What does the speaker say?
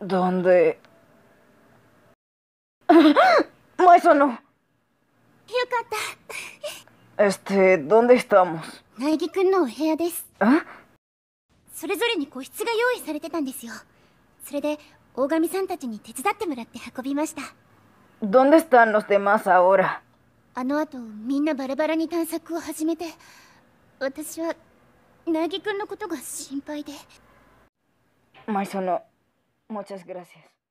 d ん n d e ¡Maison no! Este, ¿dónde e 苗木くんのお部屋ですそれぞれに個室が用意されてたんですよそれで大神さんたちに手伝ってもらって運びましたどんでした están los d e m あの後みんなバラバラに探索を始めて私は苗木くんのことが心配で no, muchas gracias.